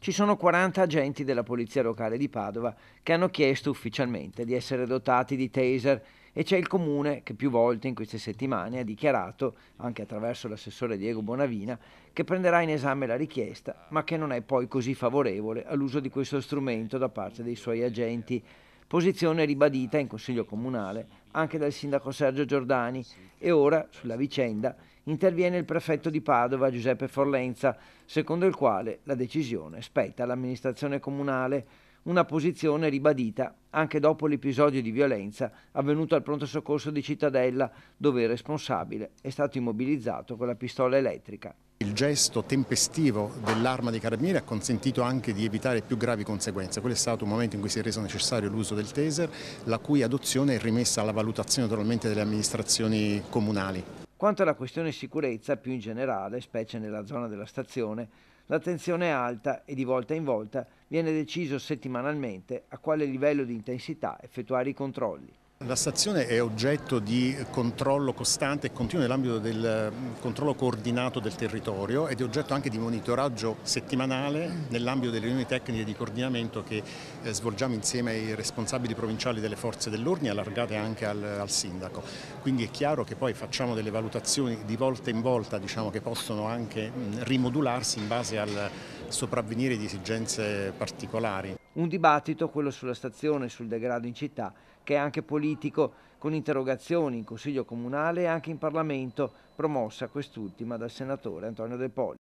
ci sono 40 agenti della Polizia Locale di Padova che hanno chiesto ufficialmente di essere dotati di taser e c'è il comune che più volte in queste settimane ha dichiarato, anche attraverso l'assessore Diego Bonavina, che prenderà in esame la richiesta, ma che non è poi così favorevole all'uso di questo strumento da parte dei suoi agenti, posizione ribadita in Consiglio Comunale anche dal sindaco Sergio Giordani e ora, sulla vicenda, interviene il prefetto di Padova Giuseppe Forlenza, secondo il quale la decisione spetta all'amministrazione comunale, una posizione ribadita anche dopo l'episodio di violenza avvenuto al pronto soccorso di Cittadella, dove il responsabile è stato immobilizzato con la pistola elettrica gesto tempestivo dell'arma dei carabinieri ha consentito anche di evitare più gravi conseguenze. Quello è stato un momento in cui si è reso necessario l'uso del taser, la cui adozione è rimessa alla valutazione naturalmente delle amministrazioni comunali. Quanto alla questione sicurezza, più in generale, specie nella zona della stazione, l'attenzione è alta e di volta in volta viene deciso settimanalmente a quale livello di intensità effettuare i controlli. La stazione è oggetto di controllo costante e continuo nell'ambito del mm, controllo coordinato del territorio ed è oggetto anche di monitoraggio settimanale nell'ambito delle riunioni tecniche di coordinamento che eh, svolgiamo insieme ai responsabili provinciali delle forze dell'ordine allargate anche al, al, sindaco. Quindi è chiaro che poi facciamo delle valutazioni di volta in volta diciamo, che possono anche mm, rimodularsi in base al sopravvenire di esigenze particolari. Un dibattito, quello sulla stazione, e sul degrado in città, che è anche politico politico con interrogazioni in Consiglio Comunale e anche in Parlamento, promossa quest'ultima dal senatore Antonio De Poli.